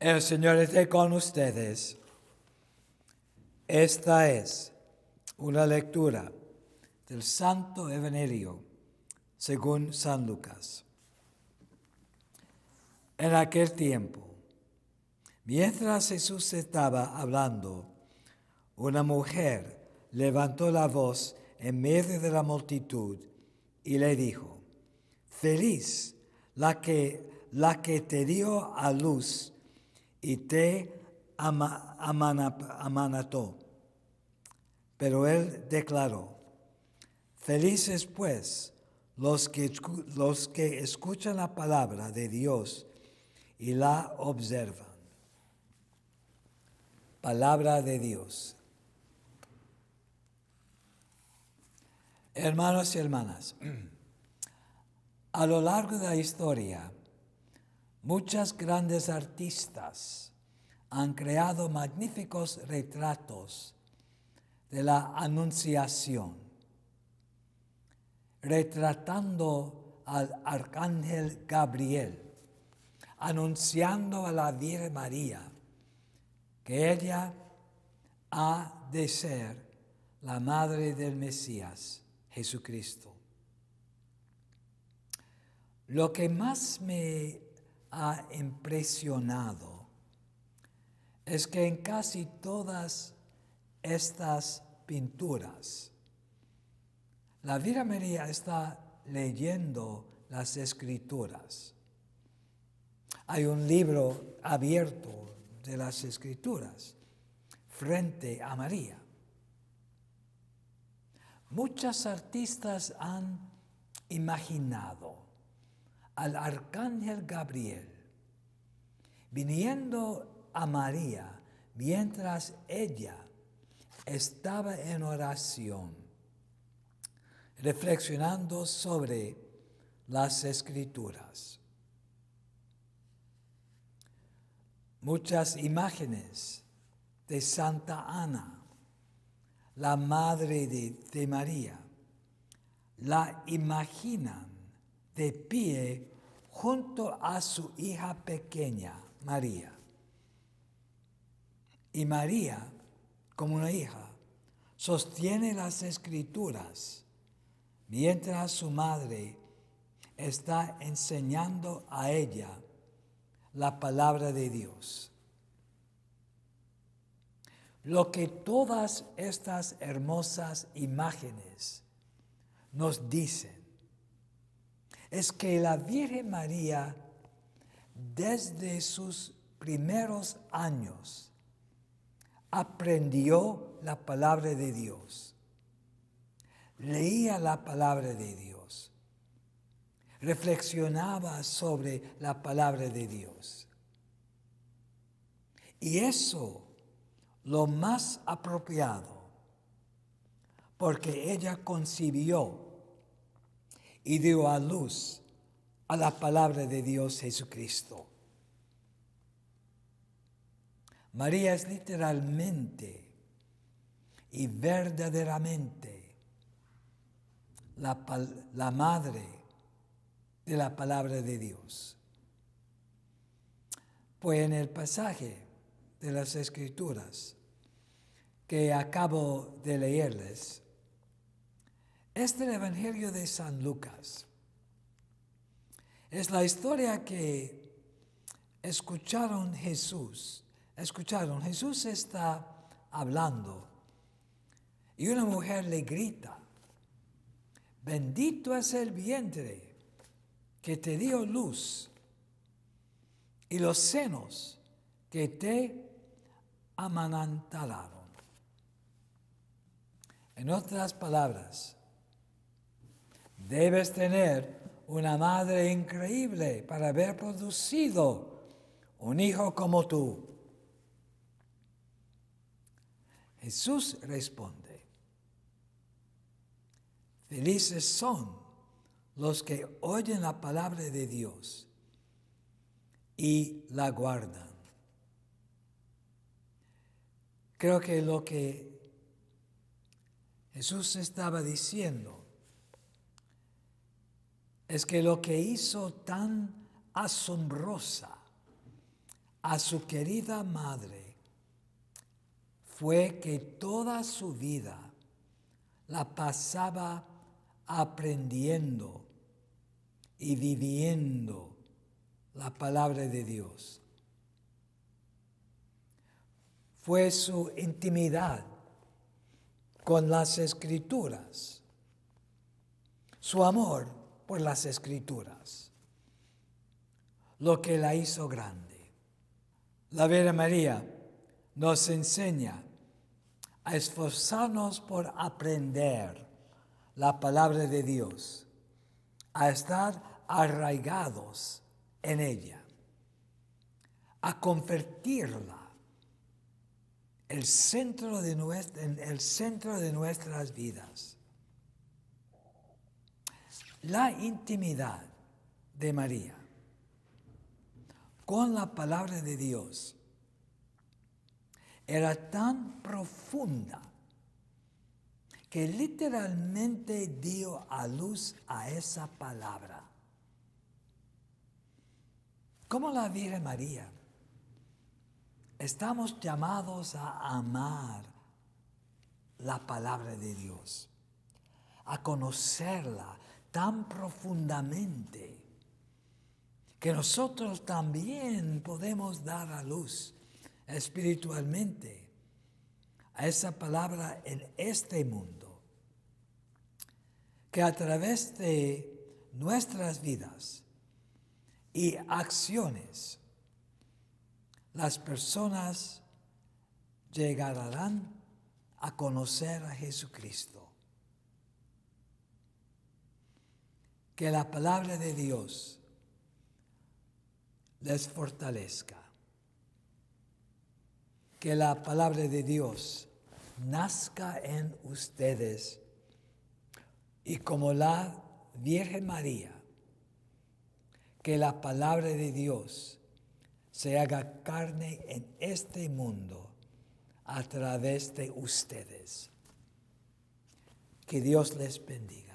El Señor esté con ustedes. Esta es una lectura del Santo Evangelio según San Lucas. En aquel tiempo, mientras Jesús estaba hablando, una mujer levantó la voz en medio de la multitud y le dijo, Feliz la que, la que te dio a luz y te amanató. Pero él declaró, felices pues los que, los que escuchan la palabra de Dios y la observan. Palabra de Dios. Hermanos y hermanas, a lo largo de la historia, Muchas grandes artistas han creado magníficos retratos de la Anunciación, retratando al arcángel Gabriel, anunciando a la Virgen María que ella ha de ser la madre del Mesías, Jesucristo. Lo que más me ha impresionado es que en casi todas estas pinturas, la Virgen María está leyendo las escrituras. Hay un libro abierto de las escrituras frente a María. Muchas artistas han imaginado al arcángel Gabriel, viniendo a María mientras ella estaba en oración, reflexionando sobre las escrituras. Muchas imágenes de Santa Ana, la madre de, de María, la imaginan de pie junto a su hija pequeña, María. Y María, como una hija, sostiene las escrituras mientras su madre está enseñando a ella la palabra de Dios. Lo que todas estas hermosas imágenes nos dicen es que la Virgen María, desde sus primeros años, aprendió la palabra de Dios, leía la palabra de Dios, reflexionaba sobre la palabra de Dios. Y eso lo más apropiado, porque ella concibió y dio a luz a la palabra de Dios Jesucristo. María es literalmente y verdaderamente la, madre de la palabra de Dios. Pues en el pasaje de las escrituras que acabo de leerles, este Evangelio de San Lucas es la historia que escucharon Jesús. Escucharon, Jesús está hablando y una mujer le grita, bendito es el vientre que te dio luz y los senos que te amanantalaron. En otras palabras, Debes tener una madre increíble para haber producido un hijo como tú. Jesús responde, felices son los que oyen la palabra de Dios y la guardan. Creo que lo que Jesús estaba diciendo es que lo que hizo tan asombrosa a su querida madre fue que toda su vida la pasaba aprendiendo y viviendo la palabra de Dios. Fue su intimidad con las escrituras, su amor por pues, las escrituras, lo que la hizo grande. La Vera María nos enseña a esforzarnos por aprender la palabra de Dios, a estar arraigados en ella, a convertirla el centro de nuestra, en el centro de nuestras vidas. La intimidad de María con la palabra de Dios era tan profunda que literalmente dio a luz a esa palabra. Como la Virgen María, estamos llamados a amar la palabra de Dios, a conocerla, tan profundamente que nosotros también podemos dar a luz espiritualmente a esa palabra en este mundo, que a través de nuestras vidas y acciones, las personas llegarán a conocer a Jesucristo que la palabra de Dios les fortalezca. Que la palabra de Dios nazca en ustedes y como la Virgen María, que la palabra de Dios se haga carne en este mundo a través de ustedes. Que Dios les bendiga.